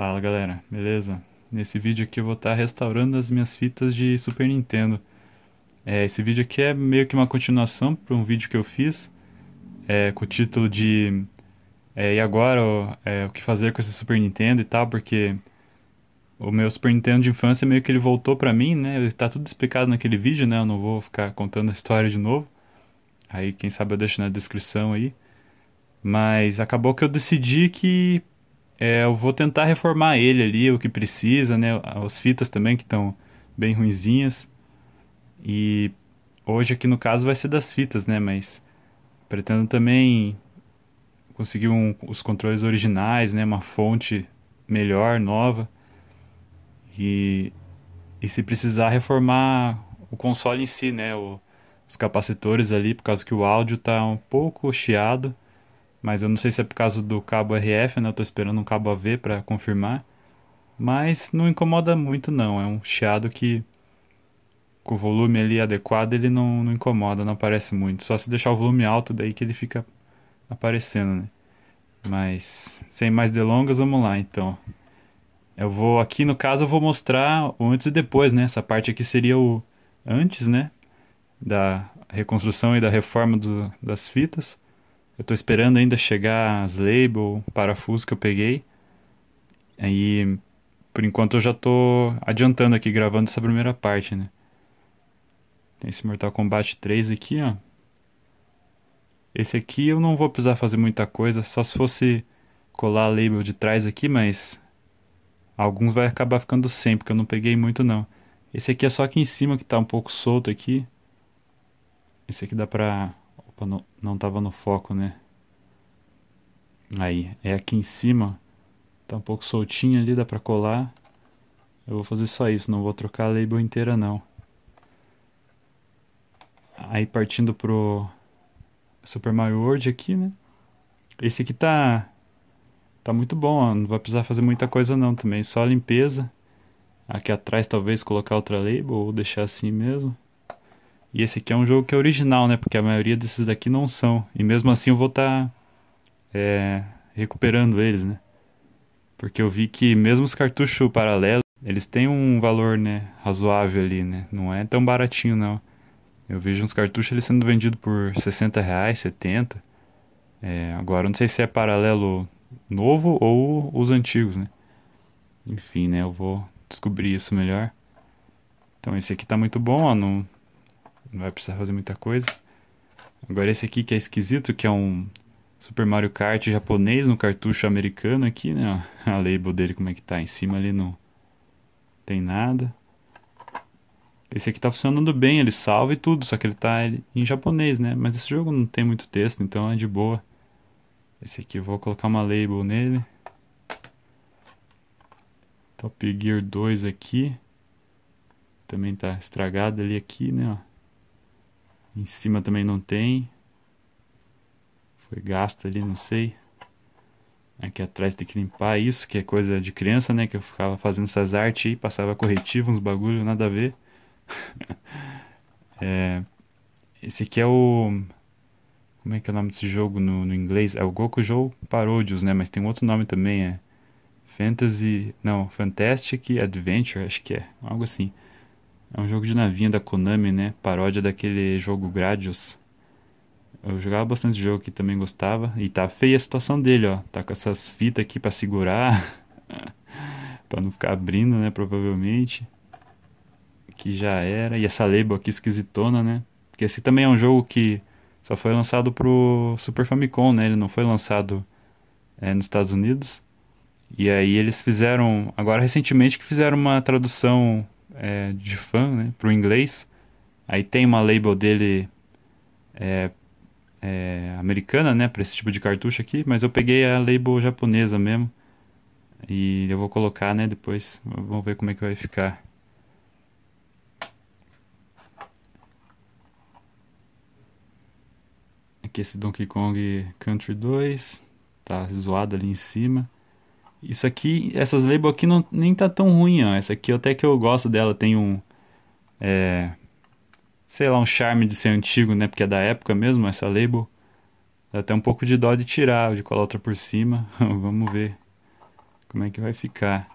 Fala galera, beleza? Nesse vídeo aqui eu vou estar tá restaurando as minhas fitas de Super Nintendo. É, esse vídeo aqui é meio que uma continuação para um vídeo que eu fiz é, com o título de é, E agora é, o que fazer com esse Super Nintendo e tal, porque o meu Super Nintendo de infância meio que ele voltou para mim, né? Tá tudo explicado naquele vídeo, né? Eu não vou ficar contando a história de novo. Aí quem sabe eu deixo na descrição aí. Mas acabou que eu decidi que é, eu vou tentar reformar ele ali, o que precisa, né? As fitas também que estão bem ruinzinhas. E hoje aqui no caso vai ser das fitas, né? Mas pretendo também conseguir um, os controles originais, né? Uma fonte melhor, nova. E, e se precisar reformar o console em si, né? O, os capacitores ali, por causa que o áudio está um pouco chiado. Mas eu não sei se é por causa do cabo RF, né? Eu tô esperando um cabo AV para confirmar. Mas não incomoda muito não, é um chiado que com o volume ali adequado ele não, não incomoda, não aparece muito. Só se deixar o volume alto daí que ele fica aparecendo, né? Mas sem mais delongas, vamos lá então. Eu vou aqui no caso eu vou mostrar o antes e depois, né? Essa parte aqui seria o antes, né? Da reconstrução e da reforma do, das fitas. Eu tô esperando ainda chegar as label, parafuso que eu peguei. Aí, por enquanto eu já tô adiantando aqui, gravando essa primeira parte, né? Tem esse Mortal Kombat 3 aqui, ó. Esse aqui eu não vou precisar fazer muita coisa, só se fosse colar a label de trás aqui, mas... Alguns vai acabar ficando sem, porque eu não peguei muito não. Esse aqui é só aqui em cima que tá um pouco solto aqui. Esse aqui dá pra Tipo, não estava no foco, né? Aí, é aqui em cima, tá um pouco soltinho ali, dá pra colar. Eu vou fazer só isso, não vou trocar a label inteira não. Aí partindo pro Super Mario World aqui, né? Esse aqui tá, tá muito bom, ó. não vai precisar fazer muita coisa não também, só limpeza. Aqui atrás talvez colocar outra label ou deixar assim mesmo. E esse aqui é um jogo que é original, né? Porque a maioria desses daqui não são. E mesmo assim eu vou estar tá, é, recuperando eles, né? Porque eu vi que mesmo os cartuchos paralelos, eles têm um valor, né, razoável ali, né? Não é tão baratinho, não. Eu vejo uns cartuchos eles sendo vendidos por 60 reais, 70. É, agora, não sei se é paralelo novo ou os antigos, né? Enfim, né, eu vou descobrir isso melhor. Então, esse aqui tá muito bom, ó, não não vai precisar fazer muita coisa. Agora esse aqui que é esquisito, que é um Super Mario Kart japonês no cartucho americano aqui, né? A label dele como é que tá, em cima ali não tem nada. Esse aqui tá funcionando bem, ele salva e tudo, só que ele tá em japonês, né? Mas esse jogo não tem muito texto, então é de boa. Esse aqui eu vou colocar uma label nele. Top Gear 2 aqui. Também tá estragado ali aqui, né? Em cima também não tem. Foi gasto ali, não sei. Aqui atrás tem que limpar isso, que é coisa de criança, né? Que eu ficava fazendo essas artes e passava corretivo, uns bagulho, nada a ver. é, esse aqui é o... Como é que é o nome desse jogo no, no inglês? É o Goku Joe Parodius, né? Mas tem um outro nome também, é... Fantasy... Não, Fantastic Adventure, acho que é. Algo assim. É um jogo de navinha da Konami, né? Paródia daquele jogo Gradius. Eu jogava bastante jogo que também gostava. E tá feia a situação dele, ó. Tá com essas fitas aqui pra segurar. pra não ficar abrindo, né? Provavelmente. Que já era. E essa label aqui esquisitona, né? Porque esse também é um jogo que só foi lançado pro Super Famicom, né? Ele não foi lançado é, nos Estados Unidos. E aí eles fizeram, agora recentemente que fizeram uma tradução é, de fã né, para o inglês. Aí tem uma label dele é, é, americana né, para esse tipo de cartucho aqui, mas eu peguei a label japonesa mesmo. E eu vou colocar né, depois, vamos ver como é que vai ficar. Aqui esse Donkey Kong Country 2, tá zoado ali em cima. Isso aqui, essas labels aqui não, nem tá tão ruim, ó. Essa aqui até que eu gosto dela, tem um... É, sei lá, um charme de ser antigo, né? Porque é da época mesmo, essa label. Dá até um pouco de dó de tirar, de colar outra por cima. Vamos ver como é que vai ficar.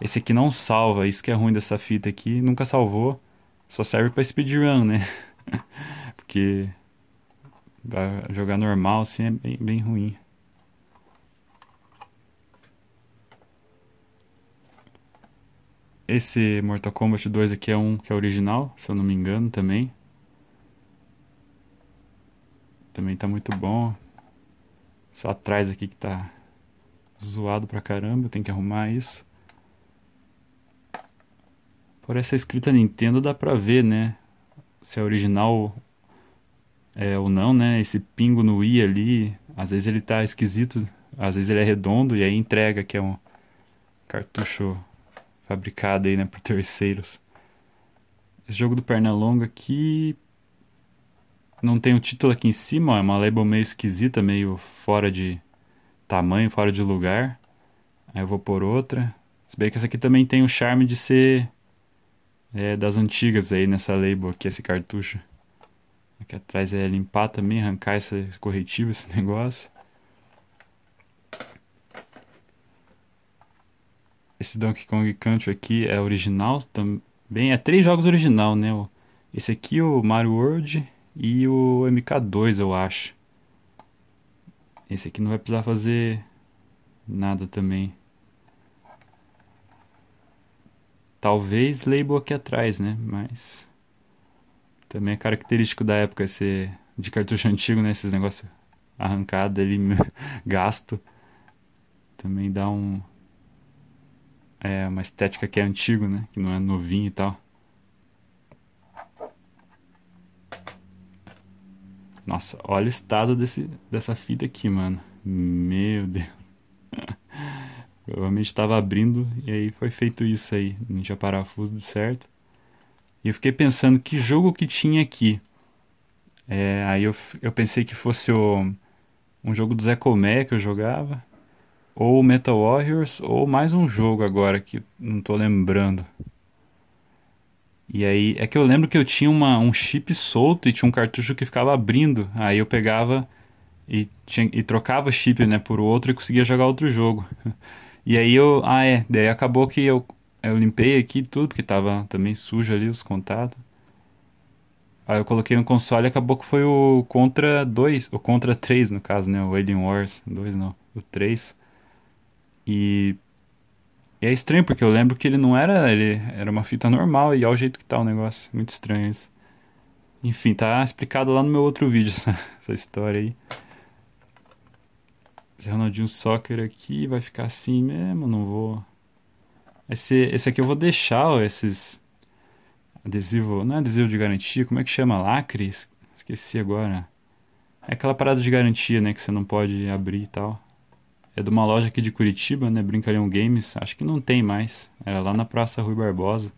Esse aqui não salva, isso que é ruim dessa fita aqui. Nunca salvou, só serve pra speedrun, né? Porque jogar normal assim é bem, bem ruim. Esse Mortal Kombat 2 aqui é um que é original, se eu não me engano também. Também tá muito bom. Só atrás aqui que tá zoado pra caramba, tem que arrumar isso. Por essa escrita Nintendo dá pra ver, né? Se é original é, ou não, né? Esse pingo no i ali, às vezes ele tá esquisito, às vezes ele é redondo e aí entrega que é um cartucho fabricado aí, né, por terceiros. Esse jogo do Pernalonga aqui não tem o um título aqui em cima, ó, é uma label meio esquisita, meio fora de tamanho, fora de lugar. Aí eu vou por outra. Se bem que essa aqui também tem o charme de ser é, das antigas aí nessa label aqui, esse cartucho. Aqui atrás é limpar também, arrancar esse corretivo, esse negócio. esse Donkey Kong Country aqui é original também. É três jogos original, né? Esse aqui, o Mario World e o MK2, eu acho. Esse aqui não vai precisar fazer nada também. Talvez label aqui atrás, né? Mas também é característico da época esse de cartucho antigo, né? Esses negócios arrancado ali, gasto. Também dá um é uma estética que é antigo, né? Que não é novinho e tal. Nossa, olha o estado desse, dessa fita aqui, mano. Meu Deus. Provavelmente estava abrindo e aí foi feito isso aí. Não tinha parafuso de certo. E eu fiquei pensando que jogo que tinha aqui. É, aí eu, eu pensei que fosse o, um jogo do Zé Comé que eu jogava ou Metal Warriors, ou mais um jogo agora que não tô lembrando. E aí, é que eu lembro que eu tinha uma, um chip solto e tinha um cartucho que ficava abrindo. Aí eu pegava e, tinha, e trocava chip, né, por outro e conseguia jogar outro jogo. E aí eu, ah é, daí acabou que eu, eu limpei aqui tudo, porque tava também sujo ali os contatos. Aí eu coloquei no console e acabou que foi o Contra 2, o Contra 3 no caso, né, o Alien Wars 2 não, o 3. E, e é estranho, porque eu lembro que ele não era. Ele era uma fita normal e olha o jeito que tá o negócio. Muito estranho isso. Enfim, tá explicado lá no meu outro vídeo essa, essa história aí. Esse Ronaldinho Soccer aqui vai ficar assim mesmo, não vou... Esse, esse aqui eu vou deixar, ó, esses... Adesivo... Não é adesivo de garantia, como é que chama? Lacre? Esqueci agora. É aquela parada de garantia, né, que você não pode abrir e tal é de uma loja aqui de Curitiba, né? Brincalhão Games. Acho que não tem mais. Era lá na Praça Rui Barbosa.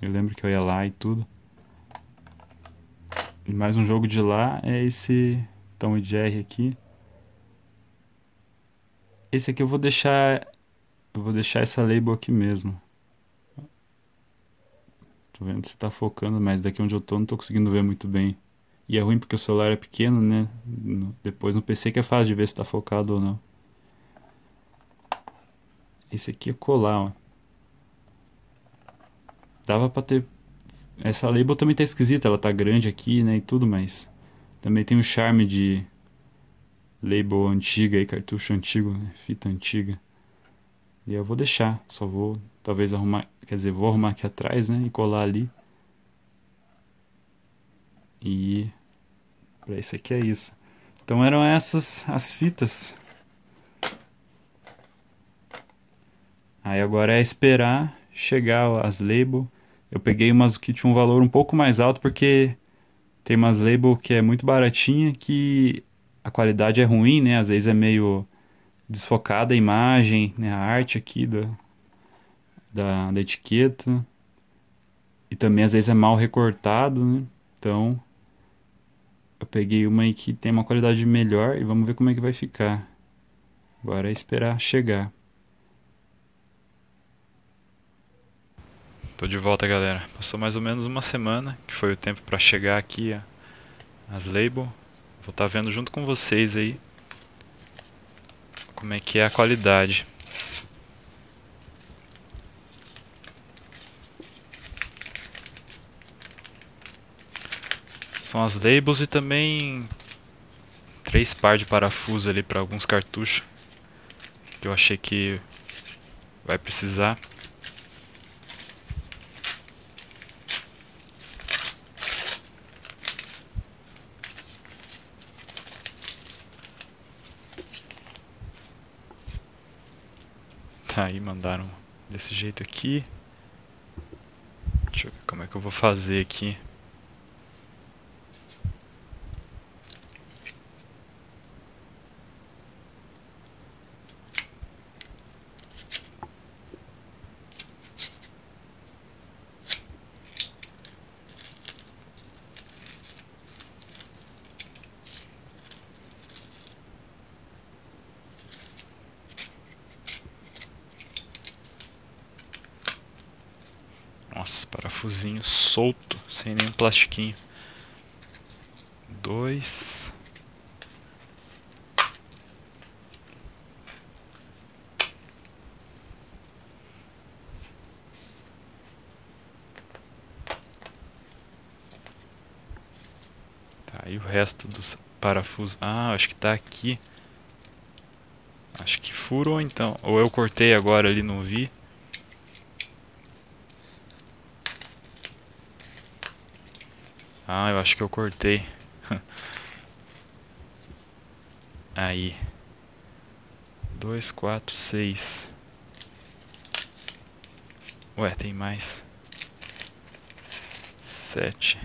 Eu lembro que eu ia lá e tudo. E mais um jogo de lá é esse Tom e Jerry aqui. Esse aqui eu vou deixar. Eu vou deixar essa label aqui mesmo. Tô vendo se tá focando, mas daqui onde eu tô não tô conseguindo ver muito bem. E é ruim porque o celular é pequeno, né? Depois no PC que é fácil de ver se tá focado ou não. Esse aqui é colar, ó. Dava pra ter... Essa label também tá esquisita, ela tá grande aqui, né, e tudo, mas... Também tem o um charme de label antiga e cartucho antigo, né? fita antiga. E eu vou deixar, só vou talvez arrumar, quer dizer, vou arrumar aqui atrás, né, e colar ali. E para isso aqui é isso. Então eram essas as fitas Aí agora é esperar chegar as label. Eu peguei umas que tinham um valor um pouco mais alto porque tem umas label que é muito baratinha que a qualidade é ruim, né? Às vezes é meio desfocada a imagem, né? a arte aqui da, da, da etiqueta. E também às vezes é mal recortado, né? Então eu peguei uma aí que tem uma qualidade melhor e vamos ver como é que vai ficar. Agora é esperar chegar. Tô de volta, galera. Passou mais ou menos uma semana, que foi o tempo para chegar aqui as label. Vou estar tá vendo junto com vocês aí como é que é a qualidade. São as labels e também três par de parafuso ali para alguns cartuchos que eu achei que vai precisar. Tá, aí mandaram desse jeito aqui. Deixa eu ver como é que eu vou fazer aqui. Nossa, parafusinho solto, sem nenhum plastiquinho. Dois. Tá, e o resto dos parafusos? Ah, acho que tá aqui. Acho que furou então. Ou eu cortei agora ali, não vi. Ah, eu acho que eu cortei. Aí. Dois, quatro, seis. Ué, tem mais. Sete.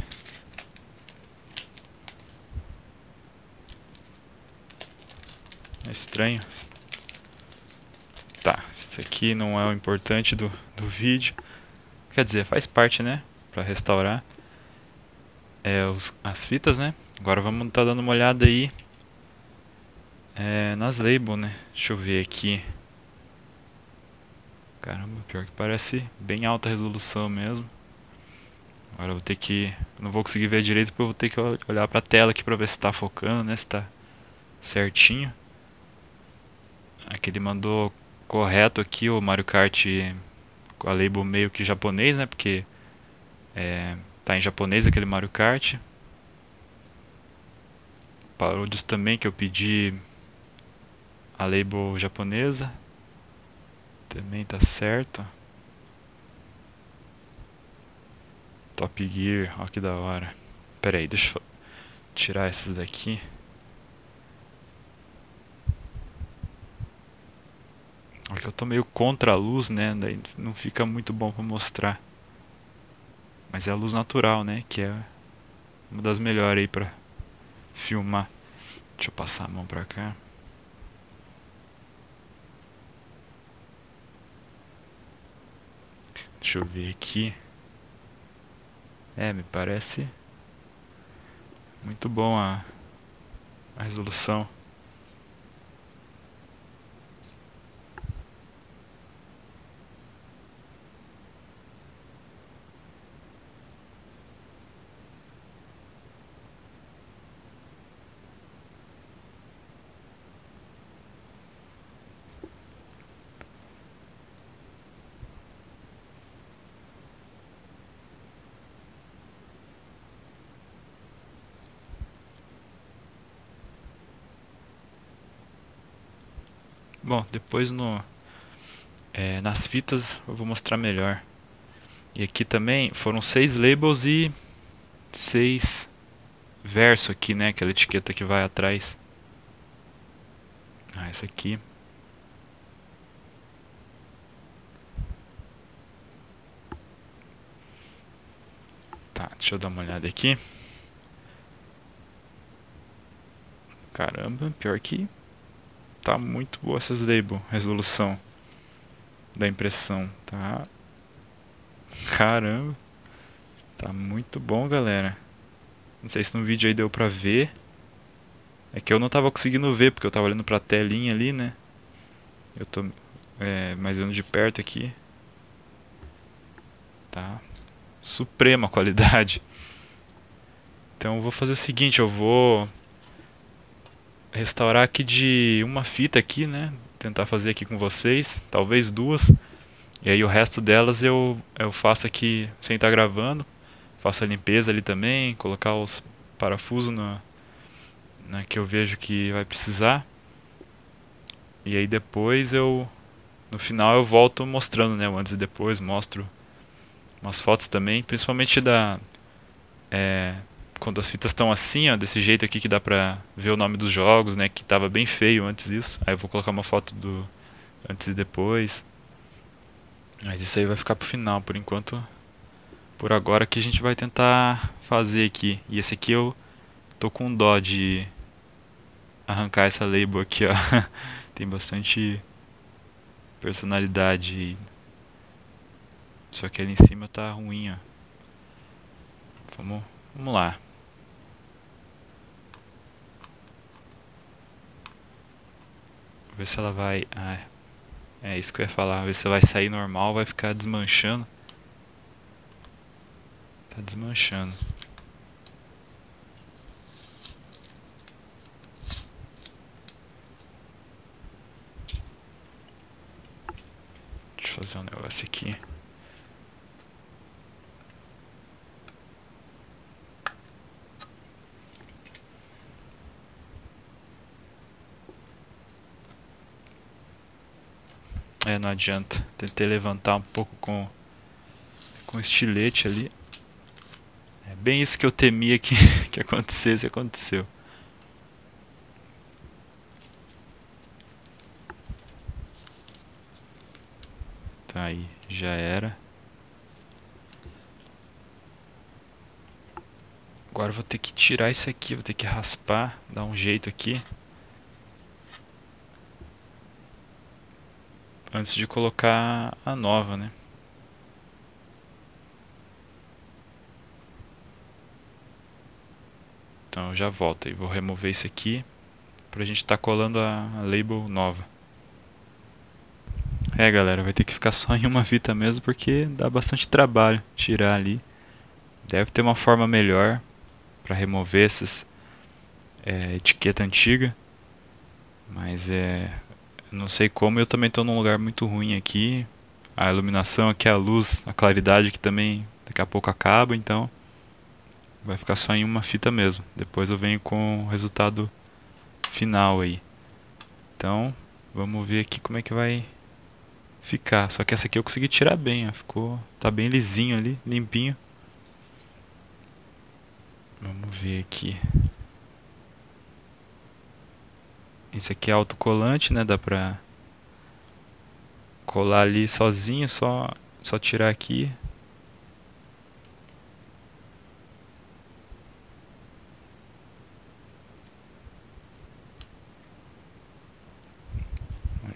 É estranho. Tá, isso aqui não é o importante do, do vídeo. Quer dizer, faz parte, né? Pra restaurar é, os, as fitas, né? Agora vamos estar tá dando uma olhada aí é, nas labels, né? Deixa eu ver aqui. Caramba, pior que parece bem alta resolução mesmo. Agora eu vou ter que... Não vou conseguir ver direito porque eu vou ter que olhar pra tela aqui pra ver se tá focando, né? Se tá certinho. Aqui ele mandou correto aqui o Mario Kart com a label meio que japonês, né? Porque é, Tá em japonês aquele Mario Kart. Paródias também que eu pedi a label japonesa. Também tá certo. Top Gear, ó que da hora. Pera aí, deixa eu tirar esses daqui. Ó que eu tô meio contra a luz, né? Daí não fica muito bom pra mostrar. Mas é a luz natural, né? Que é uma das melhores aí pra filmar. Deixa eu passar a mão pra cá. Deixa eu ver aqui. É, me parece muito bom a, a resolução. Bom, depois no, é, nas fitas eu vou mostrar melhor. E aqui também foram seis labels e seis verso aqui, né? Aquela etiqueta que vai atrás. Ah, essa aqui. Tá, deixa eu dar uma olhada aqui. Caramba, pior que tá muito boa essas label, resolução da impressão, tá? Caramba. Tá muito bom, galera. Não sei se no vídeo aí deu pra ver. É que eu não tava conseguindo ver, porque eu tava olhando pra telinha ali, né? Eu tô é, mais vendo de perto aqui. Tá? Suprema qualidade. Então eu vou fazer o seguinte, eu vou restaurar aqui de uma fita aqui, né? Tentar fazer aqui com vocês, talvez duas. E aí o resto delas eu, eu faço aqui sem estar tá gravando. Faço a limpeza ali também, colocar os parafusos na, que eu vejo que vai precisar. E aí depois eu no final eu volto mostrando, né, o antes e depois, mostro umas fotos também, principalmente da é, quando as fitas estão assim, ó, desse jeito aqui que dá pra ver o nome dos jogos, né? Que tava bem feio antes isso. Aí eu vou colocar uma foto do antes e depois. Mas isso aí vai ficar pro final, por enquanto. Por agora que a gente vai tentar fazer aqui. E esse aqui eu tô com dó de arrancar essa label aqui, ó. Tem bastante personalidade. Só que ali em cima tá ruim, ó. Vamos, vamos lá. ver se ela vai... Ah, é, é isso que eu ia falar, ver se ela vai sair normal, vai ficar desmanchando. Tá desmanchando. Deixa eu fazer um negócio aqui. É, não adianta. Tentei levantar um pouco com, com estilete ali. É bem isso que eu temia que, que acontecesse, aconteceu. Tá aí, já era. Agora vou ter que tirar isso aqui, vou ter que raspar, dar um jeito aqui. antes de colocar a nova, né? Então já volto e vou remover isso aqui para a gente estar tá colando a, a label nova. É galera, vai ter que ficar só em uma fita mesmo porque dá bastante trabalho tirar ali. Deve ter uma forma melhor para remover essas é, etiqueta antiga, mas é não sei como, eu também estou num lugar muito ruim aqui. A iluminação aqui, a luz, a claridade que também daqui a pouco acaba, então vai ficar só em uma fita mesmo. Depois eu venho com o resultado final aí. Então, vamos ver aqui como é que vai ficar. Só que essa aqui eu consegui tirar bem, ó. ficou, tá bem lisinho ali, limpinho. Vamos ver aqui. Esse aqui é autocolante, né? Dá pra colar ali sozinho, só, só tirar aqui.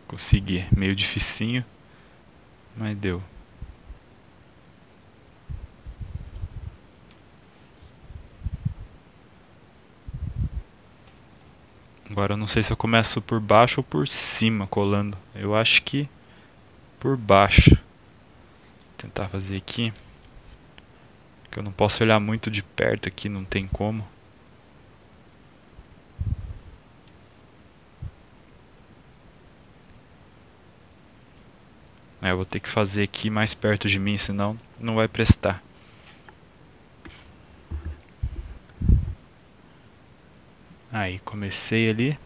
Consegui, meio dificinho, mas deu. Agora eu não sei se eu começo por baixo ou por cima colando. Eu acho que por baixo. Vou tentar fazer aqui. Que eu não posso olhar muito de perto aqui, não tem como. É, eu vou ter que fazer aqui mais perto de mim, senão não vai prestar. Aí, comecei ali.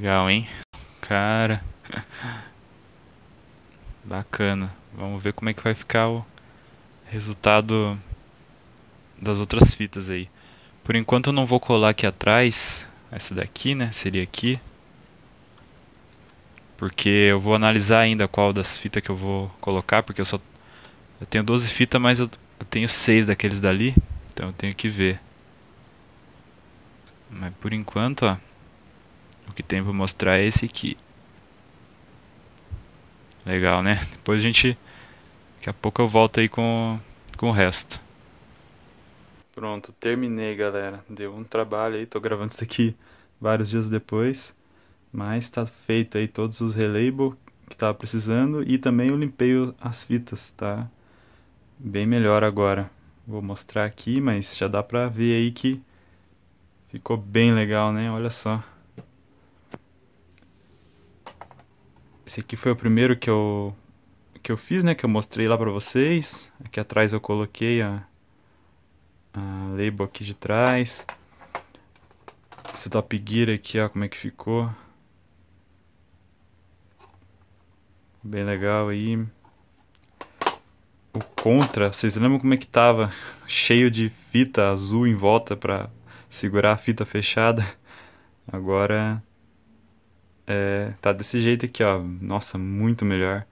Legal, hein? Cara. Bacana. Vamos ver como é que vai ficar o resultado das outras fitas aí. Por enquanto eu não vou colar aqui atrás, essa daqui, né? Seria aqui. Porque eu vou analisar ainda qual das fitas que eu vou colocar, porque eu só eu tenho 12 fitas, mas eu, eu tenho 6 daqueles dali, então eu tenho que ver. Mas por enquanto, ó, o que tem pra mostrar é esse aqui. Legal, né? Depois a gente... Daqui a pouco eu volto aí com, com o resto. Pronto, terminei, galera. Deu um trabalho aí, tô gravando isso daqui vários dias depois. Mas tá feito aí todos os relabel que tava precisando e também eu limpei as fitas, tá? Bem melhor agora. Vou mostrar aqui, mas já dá pra ver aí que ficou bem legal, né? Olha só. Esse aqui foi o primeiro que eu, que eu fiz, né? Que eu mostrei lá para vocês. Aqui atrás eu coloquei a, a label aqui de trás. Esse Top Gear aqui, ó, como é que ficou. Bem legal aí. O Contra, vocês lembram como é que tava? Cheio de fita azul em volta para segurar a fita fechada. Agora é, tá desse jeito aqui, ó. Nossa, muito melhor.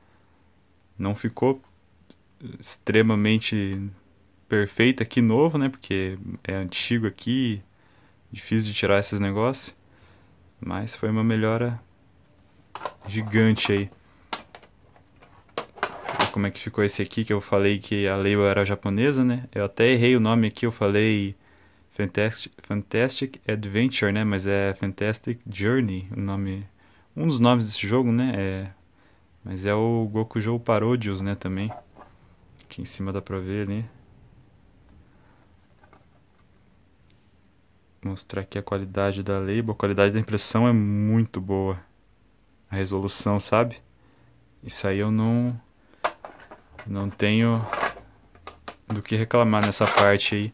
Não ficou extremamente perfeito aqui novo, né? Porque é antigo aqui, difícil de tirar esses negócios. Mas foi uma melhora gigante aí. como é que ficou esse aqui que eu falei que a label era japonesa, né? Eu até errei o nome aqui, eu falei Fantastic, Fantastic Adventure, né? Mas é Fantastic Journey o nome um dos nomes desse jogo, né? É, mas é o Goku Joe Parodius, né, também. Aqui em cima dá pra ver ali. Mostrar aqui a qualidade da label. A qualidade da impressão é muito boa. A resolução, sabe? Isso aí eu não... Não tenho do que reclamar nessa parte aí.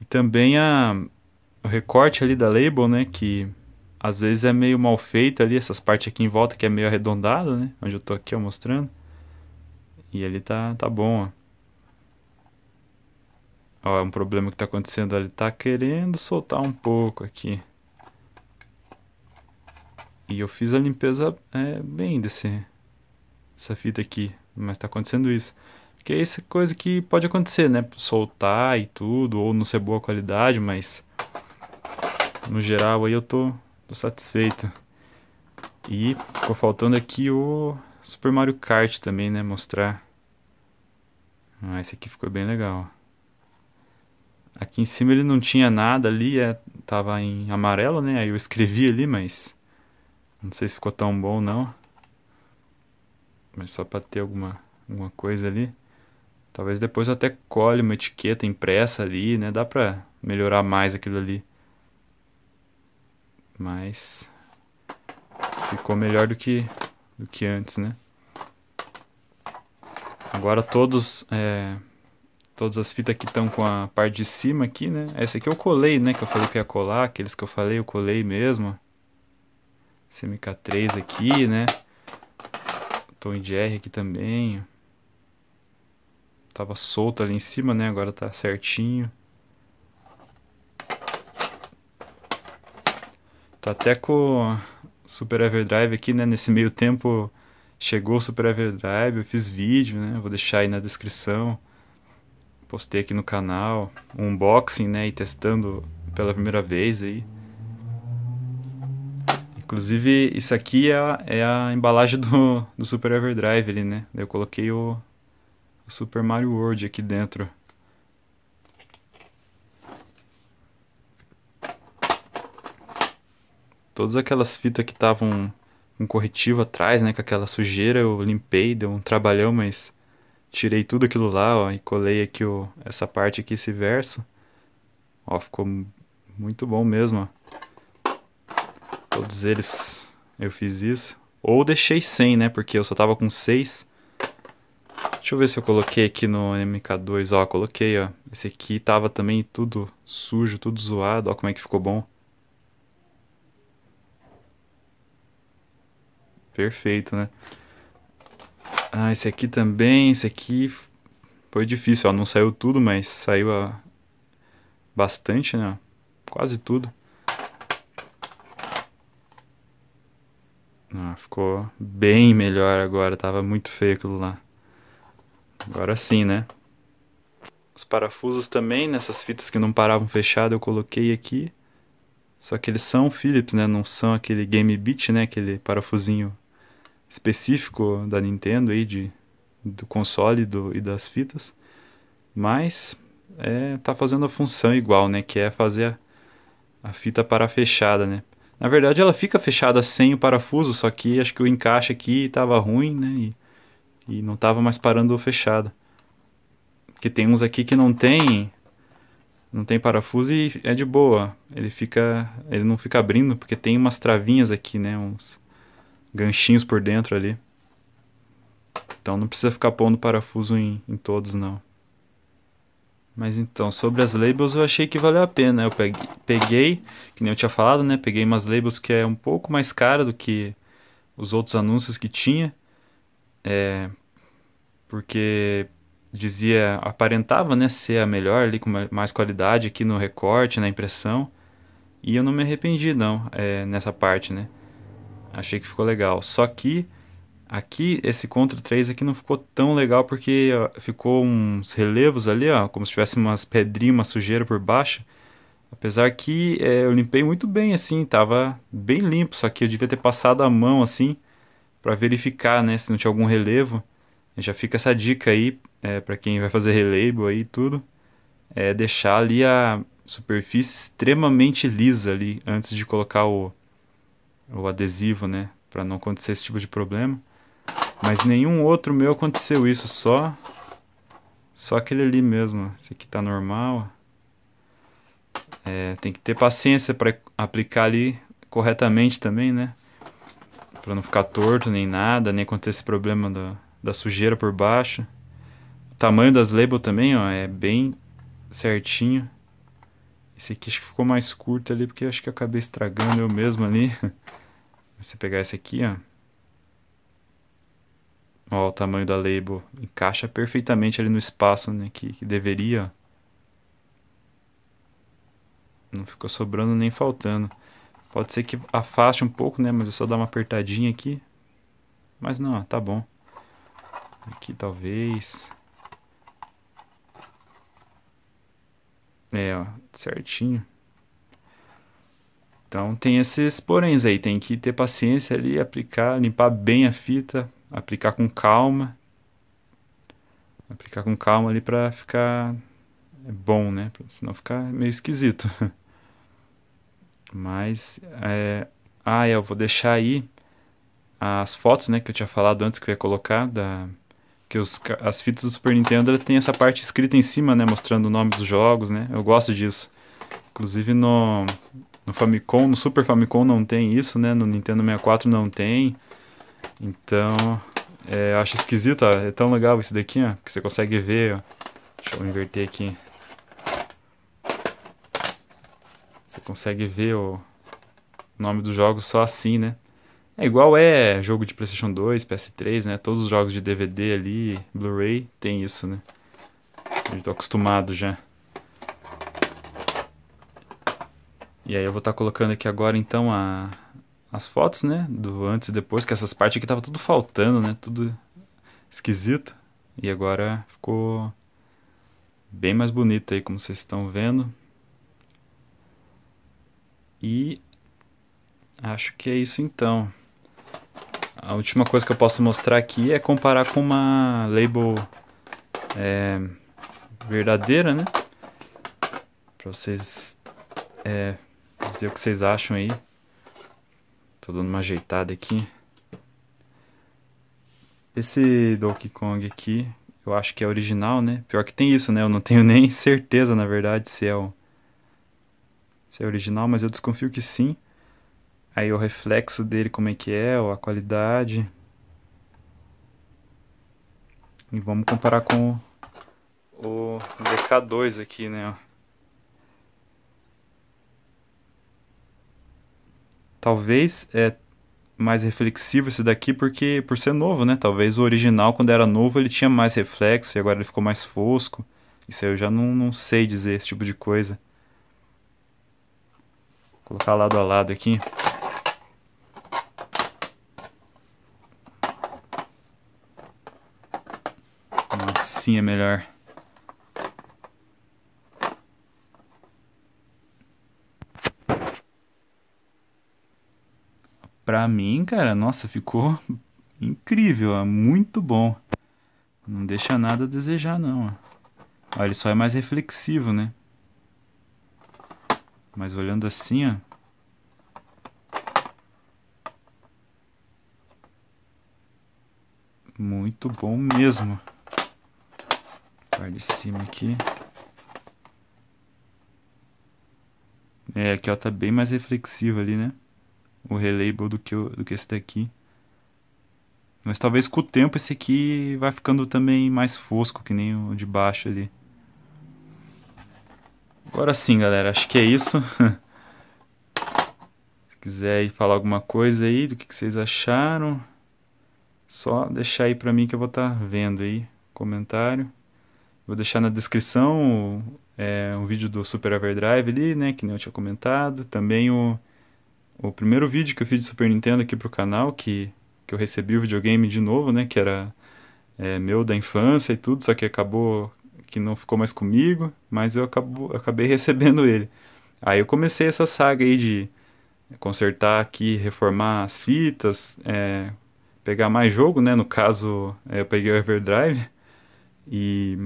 E também a, o recorte ali da label, né, que às vezes é meio mal feito ali, essas partes aqui em volta que é meio arredondada, né? Onde eu tô aqui, ó, mostrando. E ele tá, tá bom, ó. Ó, é um problema que tá acontecendo, ele tá querendo soltar um pouco aqui. E eu fiz a limpeza é, bem desse, dessa fita aqui, mas tá acontecendo isso. Que é essa coisa que pode acontecer, né? Soltar e tudo, ou não ser boa qualidade, mas... No geral aí eu tô Tô satisfeito. E ficou faltando aqui o Super Mario Kart também, né? Mostrar. Ah, esse aqui ficou bem legal. Aqui em cima ele não tinha nada ali, é, tava em amarelo, né? Aí eu escrevi ali, mas não sei se ficou tão bom não. Mas só pra ter alguma, alguma coisa ali. Talvez depois eu até colhe uma etiqueta impressa ali, né? Dá pra melhorar mais aquilo ali. Mas ficou melhor do que, do que antes, né? Agora todos, é, todas as fitas que estão com a parte de cima aqui, né? Essa aqui eu colei, né? Que eu falei que ia colar, aqueles que eu falei eu colei mesmo. CMK3 aqui, né? Tom de R aqui também. Tava solto ali em cima, né? Agora tá certinho. até com Super Everdrive aqui, né? Nesse meio tempo chegou o Super Everdrive, eu fiz vídeo, né? Vou deixar aí na descrição. Postei aqui no canal um unboxing, né? E testando pela primeira vez aí. Inclusive, isso aqui é a, é a embalagem do, do Super Everdrive ali, né? Eu coloquei o, o Super Mario World aqui dentro. Todas aquelas fitas que estavam um corretivo atrás, né, com aquela sujeira, eu limpei, deu um trabalhão, mas tirei tudo aquilo lá, ó, e colei aqui o essa parte aqui, esse verso. Ó, ficou muito bom mesmo, ó. Todos eles eu fiz isso. Ou deixei sem, né, porque eu só tava com seis. Deixa eu ver se eu coloquei aqui no MK2, ó, coloquei, ó. Esse aqui tava também tudo sujo, tudo zoado, ó como é que ficou bom. Perfeito, né? Ah, esse aqui também, esse aqui foi difícil, ó. Não saiu tudo, mas saiu a... bastante, né? Quase tudo. Ah, ficou bem melhor agora, tava muito feio aquilo lá. Agora sim, né? Os parafusos também, nessas fitas que não paravam fechado, eu coloquei aqui. Só que eles são Phillips, né? Não são aquele Game Beat, né? Aquele parafusinho específico da Nintendo aí de do console do, e das fitas, mas é, tá fazendo a função igual, né? Que é fazer a, a fita para fechada, né? Na verdade, ela fica fechada sem o parafuso, só que acho que o encaixe aqui estava ruim, né? E, e não estava mais parando fechada. Porque tem uns aqui que não tem não tem parafuso e é de boa. Ele fica, ele não fica abrindo porque tem umas travinhas aqui, né? Uns ganchinhos por dentro ali. Então não precisa ficar pondo parafuso em, em todos não. Mas então, sobre as labels eu achei que valeu a pena. Eu peguei, que nem eu tinha falado, né? Peguei umas labels que é um pouco mais cara do que os outros anúncios que tinha. É, porque dizia, aparentava né, ser a melhor ali, com mais qualidade aqui no recorte, na impressão. E eu não me arrependi não, é, nessa parte, né? Achei que ficou legal. Só que aqui, esse contra 3 aqui não ficou tão legal porque ó, ficou uns relevos ali, ó, como se tivesse umas pedrinhas, uma sujeira por baixo. Apesar que é, eu limpei muito bem assim, tava bem limpo, só que eu devia ter passado a mão assim para verificar, né, se não tinha algum relevo. Já fica essa dica aí é, para quem vai fazer relabel aí e tudo, é deixar ali a superfície extremamente lisa ali antes de colocar o, o adesivo, né? Para não acontecer esse tipo de problema. Mas nenhum outro meu aconteceu isso, só só aquele ali mesmo. Esse aqui tá normal. É, tem que ter paciência para aplicar ali corretamente também, né? Para não ficar torto nem nada, nem acontecer esse problema da, da sujeira por baixo. O tamanho das label também, ó, é bem certinho. Esse aqui acho que ficou mais curto ali, porque acho que acabei estragando eu mesmo ali. Você pegar esse aqui, ó. Ó, o tamanho da label encaixa perfeitamente ali no espaço, né, que, que deveria. Não ficou sobrando nem faltando. Pode ser que afaste um pouco, né, mas é só dar uma apertadinha aqui. Mas não, ó, tá bom. Aqui talvez... É, ó, certinho. Então tem esses poréns aí, tem que ter paciência ali, aplicar, limpar bem a fita, aplicar com calma. Aplicar com calma ali pra ficar é bom, né? senão ficar meio esquisito. Mas, é... ah, é, eu vou deixar aí as fotos, né, que eu tinha falado antes que eu ia colocar da que os, as fitas do Super Nintendo tem essa parte escrita em cima, né? Mostrando o nome dos jogos, né? Eu gosto disso. Inclusive no, no Famicom, no Super Famicom não tem isso, né? No Nintendo 64 não tem. Então, é, acho esquisito, ó. É tão legal esse daqui, ó. Que você consegue ver, ó. Deixa eu inverter aqui. Você consegue ver o nome dos jogos só assim, né? É igual é jogo de PlayStation 2, PS3, né? Todos os jogos de DVD ali, Blu-ray, tem isso, né? Eu tô acostumado já. E aí eu vou estar tá colocando aqui agora então a, as fotos, né? Do antes e depois, que essas partes aqui tava tudo faltando, né? Tudo esquisito. E agora ficou bem mais bonito aí, como vocês estão vendo. E acho que é isso então. A última coisa que eu posso mostrar aqui é comparar com uma label é, verdadeira, né? Pra vocês é, dizer o que vocês acham aí. Tô dando uma ajeitada aqui. Esse Donkey Kong aqui, eu acho que é original, né? Pior que tem isso, né? Eu não tenho nem certeza, na verdade, se é o se é original, mas eu desconfio que sim aí o reflexo dele como é que é, a qualidade. E vamos comparar com o DK2 aqui, né? Talvez é mais reflexivo esse daqui porque por ser novo, né? Talvez o original quando era novo ele tinha mais reflexo e agora ele ficou mais fosco. Isso aí eu já não, não sei dizer esse tipo de coisa. Vou colocar lado a lado aqui. assim é melhor. Pra mim, cara, nossa, ficou incrível, muito bom. Não deixa nada a desejar, não. Ó, ele só é mais reflexivo, né? Mas olhando assim, ó. Muito bom mesmo. Parte de cima aqui. É, aqui ela tá bem mais reflexivo ali, né? O relabel do que, o, do que esse daqui. Mas talvez com o tempo esse aqui vai ficando também mais fosco, que nem o de baixo ali. Agora sim, galera, acho que é isso. Se quiser falar alguma coisa aí do que, que vocês acharam, só deixar aí pra mim que eu vou estar tá vendo aí comentário. Vou deixar na descrição é, um vídeo do Super Overdrive ali, né? Que nem eu tinha comentado. Também o, o primeiro vídeo que eu fiz de Super Nintendo aqui pro canal, que, que eu recebi o videogame de novo, né? Que era é, meu da infância e tudo, só que acabou que não ficou mais comigo, mas eu acabo, acabei recebendo ele. Aí eu comecei essa saga aí de consertar aqui, reformar as fitas, é, pegar mais jogo, né? No caso, é, eu peguei o Everdrive. E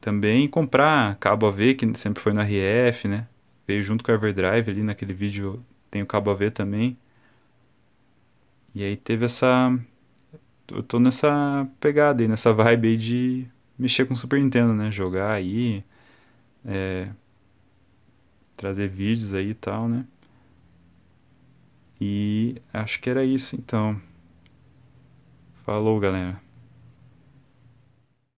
também comprar cabo AV, que sempre foi no RF, né? Veio junto com o Everdrive ali naquele vídeo, tem o cabo AV também. E aí teve essa. Eu tô nessa pegada aí, nessa vibe aí de mexer com o Super Nintendo, né? Jogar aí. É... Trazer vídeos aí e tal, né? E acho que era isso então. Falou, galera.